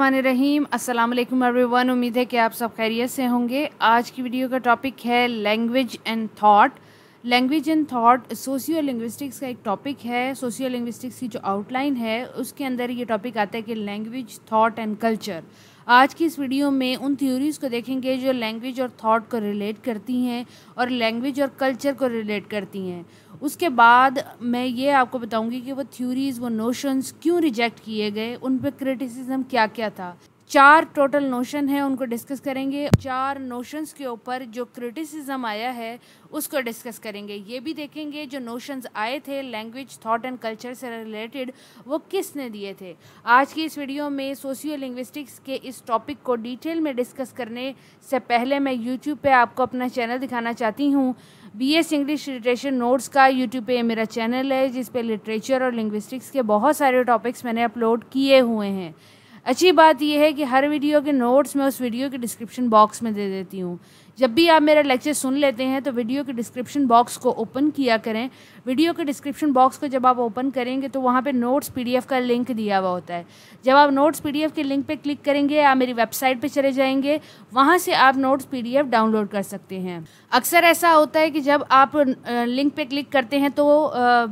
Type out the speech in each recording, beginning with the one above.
रहीम अस्सलाम वालेकुम एवरीवन उम्मीद है कि आप सब खैरियत से होंगे आज की वीडियो का टॉपिक है language and thought language and thought sociolinguistics का एक टॉपिक है सोशियो लिंग्विस्टिक्स की जो आउटलाइन है उसके अंदर ये टॉपिक आता है कि लैंग्वेज थॉट एंड कल्चर आज की इस वीडियो में उन थ्योरीज़ को देखेंगे जो लैंग्वेज और थॉट को रिलेट करती हैं और लैंग्वेज और कल्चर को रिलेट करती हैं उसके बाद मैं ये आपको बताऊंगी कि वो थ्योरीज़ वो नोशंस क्यों रिजेक्ट किए गए उन पर क्रिटिसिज्म क्या क्या था चार टोटल नोशन हैं उनको डिस्कस करेंगे चार नोशंस के ऊपर जो क्रिटिसिज्म आया है उसको डिस्कस करेंगे ये भी देखेंगे जो नोशंस आए थे लैंग्वेज थॉट एंड कल्चर से रिलेटेड वो किसने दिए थे आज की इस वीडियो में सोशियो लिंग्विस्टिक्स के इस टॉपिक को डिटेल में डिस्कस करने से पहले मैं यूट्यूब पर आपको अपना चैनल दिखाना चाहती हूँ B S English literature notes का यूट्यूब पे मेरा चैनल है जिसपे लिटरेचर और लिंग्विस्टिक्स के बहुत सारे टॉपिक्स मैंने अपलोड किए हुए हैं अच्छी बात यह है कि हर वीडियो के नोट्स मैं उस वीडियो के डिस्क्रिप्शन बॉक्स में दे देती हूँ जब भी आप मेरा लेक्चर सुन लेते हैं तो वीडियो के डिस्क्रिप्शन बॉक्स को ओपन किया करें वीडियो के डिस्क्रिप्शन बॉक्स को जब आप ओपन करेंगे तो वहाँ पे नोट्स पीडीएफ का लिंक दिया हुआ होता है जब आप नोट्स पीडीएफ के लिंक पे क्लिक करेंगे आप मेरी वेबसाइट पे चले जाएंगे वहाँ से आप नोट्स पीडीएफ डाउनलोड कर सकते हैं अक्सर ऐसा होता है कि जब आप लिंक पर क्लिक करते हैं तो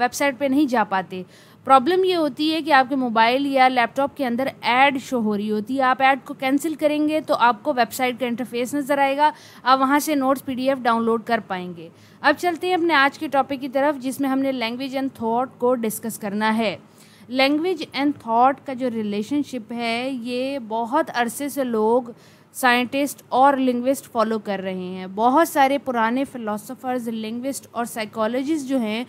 वेबसाइट पर नहीं जा पाते प्रॉब्लम ये होती है कि आपके मोबाइल या लैपटॉप के अंदर ऐड शो हो रही होती है आप ऐड को कैंसिल करेंगे तो आपको वेबसाइट का इंटरफेस नज़र आएगा आप वहाँ से नोट्स पीडीएफ डाउनलोड कर पाएंगे अब चलते हैं अपने आज के टॉपिक की तरफ जिसमें हमने लैंग्वेज एंड थाट को डिस्कस करना है लैंग्वेज एंड थाट का जो रिलेशनशिप है ये बहुत अरसे से लोग साइंटिस्ट और लिंग्विस्ट फॉलो कर रहे हैं बहुत सारे पुराने फिलोसोफर्स लिंग्विस्ट और साइकोलॉजिस्ट जो हैं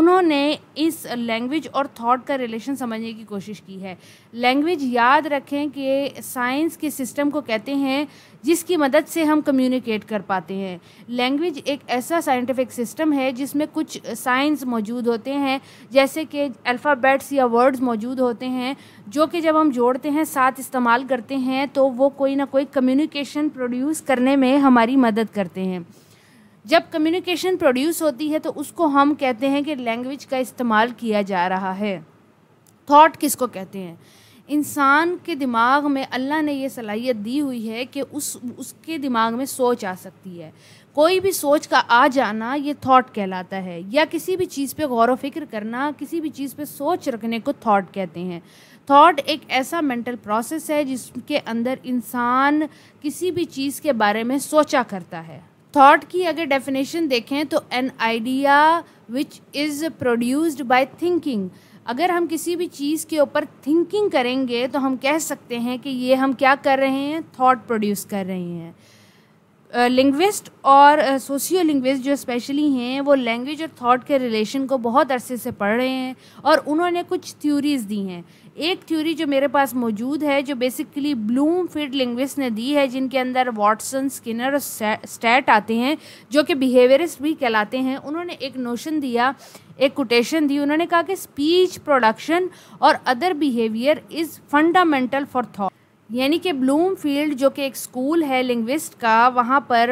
उन्होंने इस लैंग्वेज और थॉट का रिलेशन समझने की कोशिश की है लैंग्वेज याद रखें कि साइंस के सिस्टम को कहते हैं जिसकी मदद से हम कम्युनिकेट कर पाते हैं लैंग्वेज एक ऐसा साइंटिफिक सिस्टम है जिसमें कुछ साइंस मौजूद होते हैं जैसे कि अल्फ़ाबेट्स या वर्ड्स मौजूद होते हैं जो कि जब हम जोड़ते हैं साथ इस्तेमाल करते हैं तो वो कोई ना कोई कम्युनिकेशन प्रोड्यूस करने में हमारी मदद करते हैं जब कम्युनिकेशन प्रोड्यूस होती है तो उसको हम कहते हैं कि लैंग्वेज का इस्तेमाल किया जा रहा है थाट किसको कहते हैं इंसान के दिमाग में अल्लाह ने ये सलाहियत दी हुई है कि उस उसके दिमाग में सोच आ सकती है कोई भी सोच का आ जाना ये थॉट कहलाता है या किसी भी चीज़ पे गौर व फिक्र करना किसी भी चीज़ पे सोच रखने को थॉट कहते हैं थॉट एक ऐसा मेंटल प्रोसेस है जिसके अंदर इंसान किसी भी चीज़ के बारे में सोचा करता है थॉट की अगर डेफिनेशन देखें तो an idea which is produced by thinking अगर हम किसी भी चीज़ के ऊपर थिंकिंग करेंगे तो हम कह सकते हैं कि ये हम क्या कर रहे हैं थॉट प्रोड्यूस कर रहे हैं लिंग्विस्ट और सोशियो लिंग्विस्ट जो स्पेशली हैं वो लैंग्वेज और थॉट के रिलेशन को बहुत अरसे से पढ़ रहे हैं और उन्होंने कुछ थ्योरीज़ दी हैं एक थ्योरी जो मेरे पास मौजूद है जो बेसिकली ब्लूम फील्ड लिंग्विस्ट ने दी है जिनके अंदर वाटसन स्किनर और स्टैट आते हैं जो कि बिहेवियरिस्ट भी कहलाते हैं उन्होंने एक नोशन दिया एक कोटेशन दी उन्होंने कहा कि स्पीच प्रोडक्शन और other behaviour is fundamental for thought यानी कि ब्लूम फील्ड जो कि एक स्कूल है लिंग्विस्ट का वहाँ पर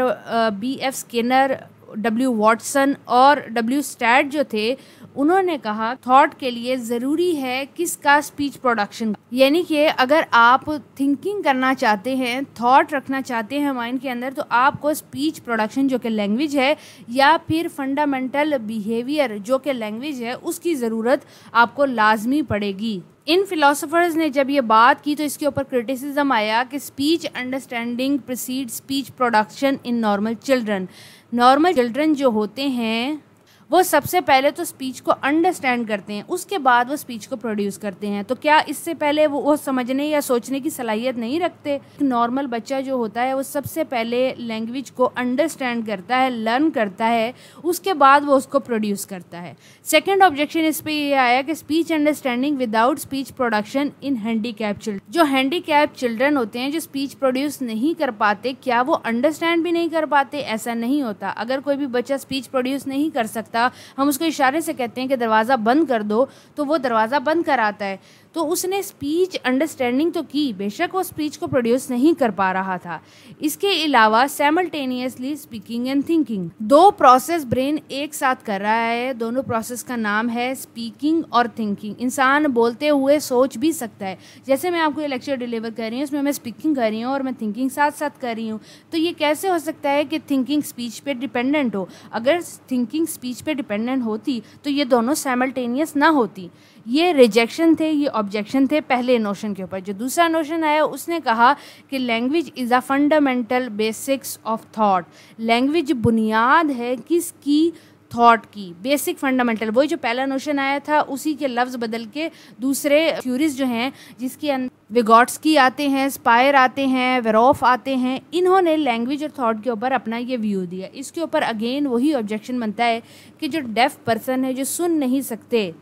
B F Skinner W Watson और डब्ल्यू स्टैट जो थे उन्होंने कहा थॉट के लिए ज़रूरी है किसका स्पीच प्रोडक्शन यानी कि अगर आप थिंकिंग करना चाहते हैं थॉट रखना चाहते हैं माइंड के अंदर तो आपको स्पीच प्रोडक्शन जो कि लैंग्वेज है या फिर फंडामेंटल बिहेवियर जो कि लैंग्वेज है उसकी ज़रूरत आपको लाजमी पड़ेगी इन फिलोसोफर्स ने जब ये बात की तो इसके ऊपर क्रिटिसिज्म आया कि speech understanding proceed speech production in normal children normal children जो होते हैं वो सबसे पहले तो स्पीच को अंडरस्टैंड करते हैं उसके बाद वो स्पीच को प्रोड्यूस करते हैं तो क्या इससे पहले वो वो समझने या सोचने की सलाहियत नहीं रखते नॉर्मल बच्चा जो होता है वो सबसे पहले लैंग्वेज को अंडरस्टैंड करता है लर्न करता है उसके बाद वो उसको प्रोड्यूस करता है सेकेंड ऑब्जेक्शन इस पर यह आया कि speech understanding without speech production in handicap children जो हैंडी कैप चिल्ड्रन होते हैं जो स्पीच प्रोड्यूस नहीं कर पाते क्या वो अंडरस्टैंड भी नहीं कर पाते ऐसा नहीं होता अगर कोई भी बच्चा स्पीच प्रोड्यूस नहीं कर सकता सकता हम उसको इशारे से कहते हैं कि दरवाज़ा बंद कर दो तो वो दरवाज़ा बंद कराता है तो उसने स्पीच अंडरस्टैंडिंग तो की बेशक वो स्पीच को प्रोड्यूस नहीं कर पा रहा था इसके अलावा सैमल्टेनियसली स्पीकिंग एंड थिंकिंग दो प्रोसेस ब्रेन एक साथ कर रहा है दोनों प्रोसेस का नाम है स्पीकिंग और थिंकिंग इंसान बोलते हुए सोच भी सकता है जैसे मैं आपको ये लेक्चर डिलीवर कर रही हूँ उसमें मैं स्पीकिंग कर रही हूँ और मैं थिंकिंग साथ साथ कर रही हूँ तो ये कैसे हो सकता है कि थिंकिंग स्पीच पर डिपेंडेंट हो अगर थिंकिंग स्पीच पर डिपेंडेंट होती तो ये दोनों सैमल्टेनियस ना होती ये रिजेक्शन थे ये ऑब्जेक्शन थे पहले नोशन के ऊपर जो दूसरा नोशन आया उसने कहा कि language is a fundamental basics of thought language बुनियाद है किसकी थॉट की बेसिक फंडामेंटल वही जो पहला नोशन आया था उसी के लफ्ज़ बदल के दूसरे थ्यूरीज जो हैं जिसके अंदर की आते हैं स्पायर आते हैं वेरोफ आते हैं इन्होंने लैंग्वेज और थॉट के ऊपर अपना ये व्यू दिया इसके ऊपर अगेन वही ऑब्जेक्शन बनता है कि जो डेफ पर्सन है जो सुन नहीं सकते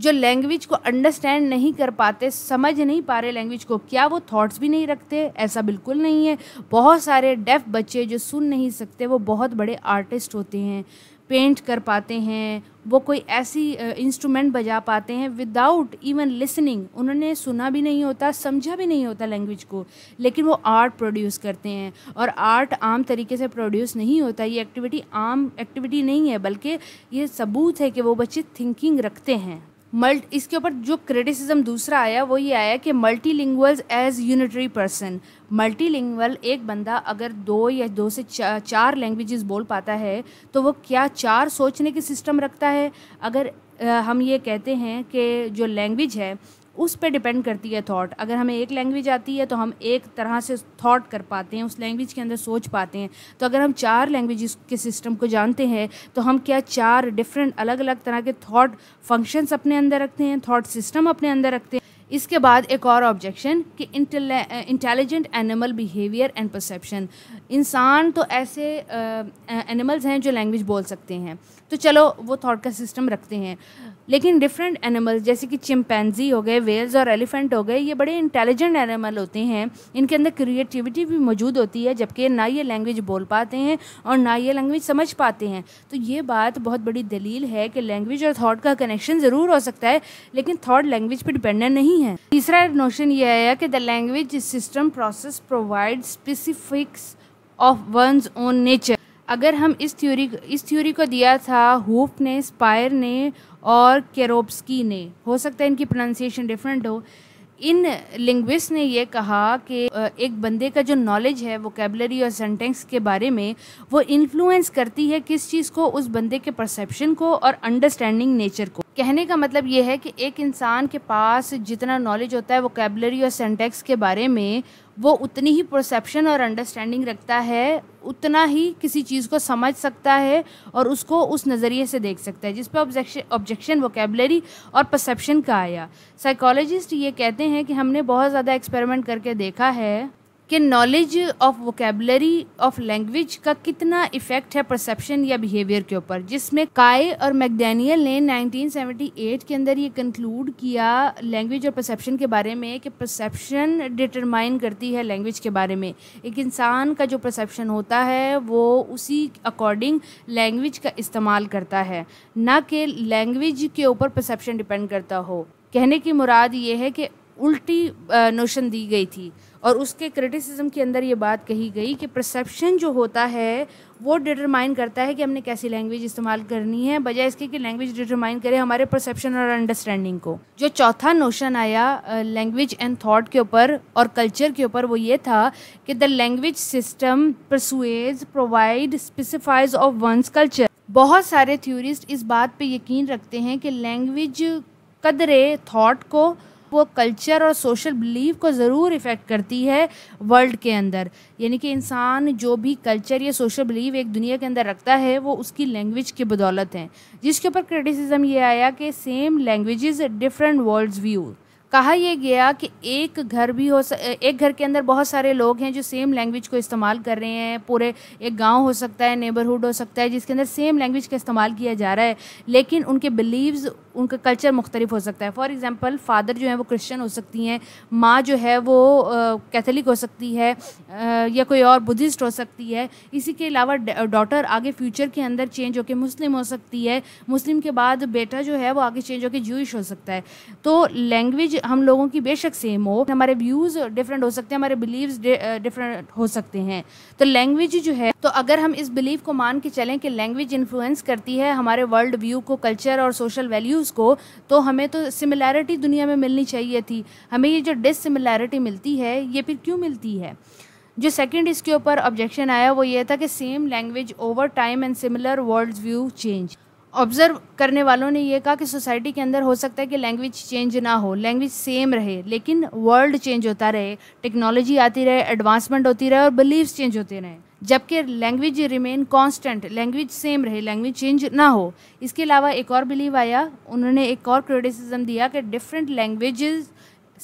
जो लैंग्वेज को अंडरस्टैंड नहीं कर पाते समझ नहीं पा रहे लैंग्वेज को क्या वो थॉट्स भी नहीं रखते ऐसा बिल्कुल नहीं है बहुत सारे डेफ बच्चे जो सुन नहीं सकते वो बहुत बड़े आर्टिस्ट होते हैं पेंट कर पाते हैं वो कोई ऐसी इंस्ट्रूमेंट बजा पाते हैं विदाउट इवन लिसनिंग उन्होंने सुना भी नहीं होता समझा भी नहीं होता लैंग्वेज को लेकिन वो आर्ट प्रोड्यूस करते हैं और आर्ट आम तरीके से प्रोड्यूस नहीं होता ये एक्टिविटी आम एक्टिविटी नहीं है बल्कि ये सबूत है कि वो बच्चे थिंकिंग रखते हैं मल्ट इसके ऊपर जो क्रिटिसिज्म दूसरा आया वो ये आया कि multilinguals as unitary person multilingual एक बंदा अगर दो या दो से चा, चार लैंग्वेजेस बोल पाता है तो वो क्या चार सोचने की सिस्टम रखता है अगर आ, हम ये कहते हैं कि जो लैंग्वेज है उस पर डिपेंड करती है थॉट अगर हमें एक लैंग्वेज आती है तो हम एक तरह से थॉट कर पाते हैं उस लैंग्वेज के अंदर सोच पाते हैं तो अगर हम चार लैंग्वेज के सिस्टम को जानते हैं तो हम क्या चार डिफरेंट अलग अलग तरह के थॉट फंक्शंस अपने अंदर रखते हैं थॉट सिस्टम अपने अंदर रखते हैं इसके बाद एक और ऑब्जेक्शन कि intelligent animal behaviour and perception इंसान तो ऐसे एनिमल्स हैं जो लैंग्वेज बोल सकते हैं तो चलो वो थॉट का सिस्टम रखते हैं लेकिन डिफरेंट एनिमल्स जैसे कि चिमपैनजी हो गए वेल्स और एलिफेंट हो गए ये बड़े इंटेलिजेंट एनिमल होते हैं इनके अंदर क्रिएटिविटी भी मौजूद होती है जबकि ना ये लैंग्वेज बोल पाते हैं और ना ये लैंग्वेज समझ पाते हैं तो ये बात बहुत बड़ी दलील है कि लैंग्वेज और थाट का कनेक्शन ज़रूर हो सकता है लेकिन थाट लैंग्वेज पर डिपेंडेंट नहीं है तीसरा नोशन ये है कि the language system process provide specifics of one's own nature अगर हम इस थ्योरी इस थ्योरी को दिया था हुफ ने स्पायर ने और केरोब्स्की ने हो सकता है इनकी प्रोनाउंसिएशन डिफरेंट हो इन लिंग्विस्ट ने यह कहा कि एक बंदे का जो नॉलेज है वोकेबलरी और सेंटेंस के बारे में वो इन्फ्लुएंस करती है किस चीज़ को उस बंदे के परसेप्शन को और अंडरस्टैंडिंग नेचर को कहने का मतलब ये है कि एक इंसान के पास जितना नॉलेज होता है वोकेबलरी और सेंटेक्स के बारे में वो उतनी ही परसेप्शन और अंडरस्टैंडिंग रखता है उतना ही किसी चीज़ को समझ सकता है और उसको उस नज़रिए से देख सकता है जिस पर ऑब्जेक्शन ऑब्जेक्शन वोकेबलरी और परसेप्शन का आया साइकोलॉजिस्ट ये कहते हैं कि हमने बहुत ज़्यादा एक्सपेरिमेंट करके देखा है कि knowledge of vocabulary of language का कितना इफ़ेक्ट है परसेप्शन या बिहेवियर के ऊपर जिसमें काय और मैकडेनियल ने 1978 के अंदर ये कंक्लूड किया लैंग्वेज और परसेप्शन के बारे में कि परसेप्शन डिटरमाइन करती है लैंग्वेज के बारे में एक इंसान का जो परसेप्शन होता है वो उसी अकॉर्डिंग लैंग्वेज का इस्तेमाल करता है ना कि लैंग्वेज के ऊपर परसेप्शन डिपेंड करता हो कहने की मुराद ये है कि उल्टी नोशन दी गई थी और उसके क्रिटिसिज्म के अंदर ये बात कही गई कि परसेप्शन जो होता है वो डिटरमाइन करता है कि हमने कैसी लैंग्वेज इस्तेमाल करनी है बजाय इसके कि लैंग्वेज डिटरमाइन करे हमारे परसेप्शन और अंडरस्टैंडिंग को जो चौथा नोशन आया लैंग्वेज एंड थॉट के ऊपर और कल्चर के ऊपर वो ये था कि the language system persuades provide specifies of one's culture बहुत सारे थ्योरिस्ट इस बात पे यकीन रखते हैं कि लैंग्वेज कदरे थॉट को वो कल्चर और सोशल बिलीव को ज़रूर इफ़ेक्ट करती है वर्ल्ड के अंदर यानी कि इंसान जो भी कल्चर या सोशल बिलीव एक दुनिया के अंदर रखता है वो उसकी लैंग्वेज की बदौलत हैं जिसके ऊपर क्रिटिसिज्म ये आया कि same language different world view कहा यह गया कि एक घर भी हो एक घर के अंदर बहुत सारे लोग हैं जो सेम लैंग्वेज को इस्तेमाल कर रहे हैं पूरे एक गांव हो सकता है नेबरहुड हो सकता है जिसके अंदर सेम लैंग्वेज का इस्तेमाल किया जा रहा है लेकिन उनके बिलीव्स उनका कल्चर मुख्तलिफ हो सकता है फॉर एग्ज़ाम्पल फ़ादर जो है वो क्रिश्चन हो सकती हैं माँ जो है वो कैथलिक हो सकती है या कोई और बुद्धिस्ट हो सकती है इसी के अलावा डॉटर आगे फ्यूचर के अंदर चेंज होकर मुस्लिम हो सकती है मुस्लिम के बाद बेटा जो है वो आगे चेंज होकर जूश हो सकता है तो लैंग्वेज हम लोगों की बेशक सेम हो हमारे व्यूज़ डिफरेंट हो सकते हैं हमारे बिलीव्स डिफरेंट हो सकते हैं तो लैंग्वेज जो है तो अगर हम इस बिलीव को मान के चलें कि लैंग्वेज इन्फ्लुएंस करती है हमारे वर्ल्ड व्यू को कल्चर और सोशल वैल्यूज़ वैल्यूज़ को तो हमें तो सिमिलैरिटी दुनिया में मिलनी चाहिए थी हमें ये जो डिसिमिलैरिटी मिलती है ये फिर क्यों मिलती है जो सेकंड इसके ऊपर ऑब्जेक्शन आया वो ये था कि same language over time and similar world view change observe करने वालों ने यह कहा कि सोसाइटी के अंदर हो सकता है कि लैंग्वेज चेंज ना हो लैंग्वेज सेम रहे लेकिन वर्ल्ड चेंज होता रहे टेक्नोलॉजी आती रहे एडवांसमेंट होती रहे और बिलीव्स चेंज होते रहे जबकि language remain constant language same रहे लैंग्वेज चेंज ना हो इसके अलावा एक और बिलीव आया उन्होंने एक और क्रिटिसिज्म दिया कि different language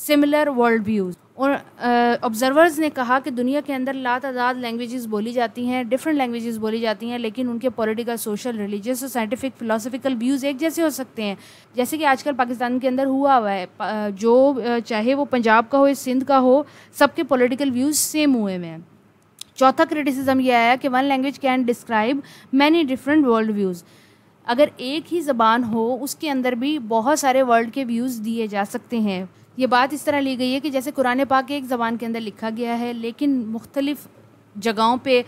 similar world views और ऑब्जर्वर्स uh, ने कहा कि दुनिया के अंदर तदाद लैंग्वेजेस बोली जाती हैं डिफरेंट लैंग्वेजेस बोली जाती हैं लेकिन उनके पॉलिटिकल सोशल रिलीजियस और साइंटिफिक फिलोसफिकल व्यूज़ एक जैसे हो सकते हैं जैसे कि आजकल पाकिस्तान के अंदर हुआ हुआ है जो चाहे वो पंजाब का हो या सिंध का हो सबके पोलिटिकल व्यूज़ सेम हुए हुए हैं चौथा क्रिटिसिज्म यह आया कि one language can describe many different world views अगर एक ही ज़बान हो उसके अंदर भी बहुत सारे वर्ल्ड के व्यूज़ दिए जा सकते हैं ये बात इस तरह ली गई है कि जैसे कुरान पाक एक ज़बान के अंदर लिखा गया है लेकिन मुख्तलिफ़ जगहों पर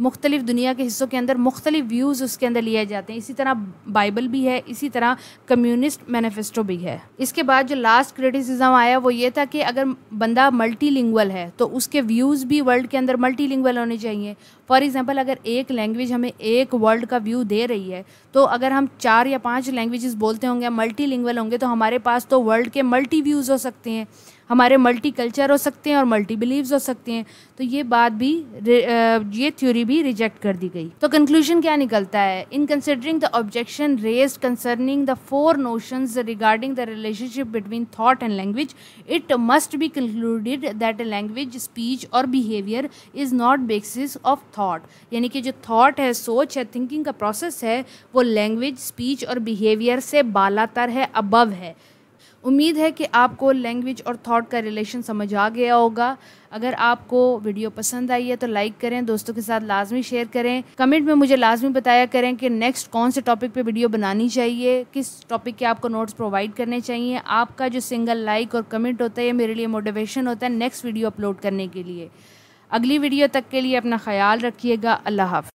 मुख्तलिफ दुनिया के हिस्सों के अंदर मुख्तलिफ व्यूज़ उसके अंदर लिए जाते हैं इसी तरह बाइबल भी है इसी तरह कम्युनिस्ट मैनिफेस्टो भी है इसके बाद जो लास्ट क्रिटिसिज्म आया वो ये था कि अगर बंदा मल्टी है तो उसके व्यूज़ भी वर्ल्ड के अंदर मल्टी होने चाहिए फॉर एग्ज़ाम्पल अगर एक लैंग्वेज हमें एक वर्ल्ड का व्यू दे रही है तो अगर हम चार या पाँच लैंग्वेज़ बोलते होंगे मल्टी होंगे तो हमारे पास तो वर्ल्ड के मल्टी व्यूज़ हो सकते हैं हमारे मल्टी कल्चर हो सकते हैं और मल्टी बिलीव्स हो सकते हैं तो ये बात भी ये थ्योरी भी रिजेक्ट कर दी गई तो कंक्लूजन क्या निकलता है in considering the objection raised concerning the four notions regarding the relationship between thought and language it must be concluded that a language speech और behaviour is not basis of thought यानी कि जो that है सोच है thinking का process है वो लैंग्वेज स्पीच और बिहेवियर से बालातर है अबव है उम्मीद है कि आपको लैंग्वेज और थॉट का रिलेशन समझ आ गया होगा अगर आपको वीडियो पसंद आई है तो लाइक करें दोस्तों के साथ लाजमी शेयर करें कमेंट में मुझे लाजमी बताया करें कि नेक्स्ट कौन से टॉपिक पे वीडियो बनानी चाहिए किस टॉपिक के आपको नोट्स प्रोवाइड करने चाहिए आपका जो सिंगल लाइक और कमेंट होता है मेरे लिए मोटिवेशन होता है नेक्स्ट वीडियो अपलोड करने के लिए अगली वीडियो तक के लिए अपना ख्याल रखिएगा अल्लाह हाफ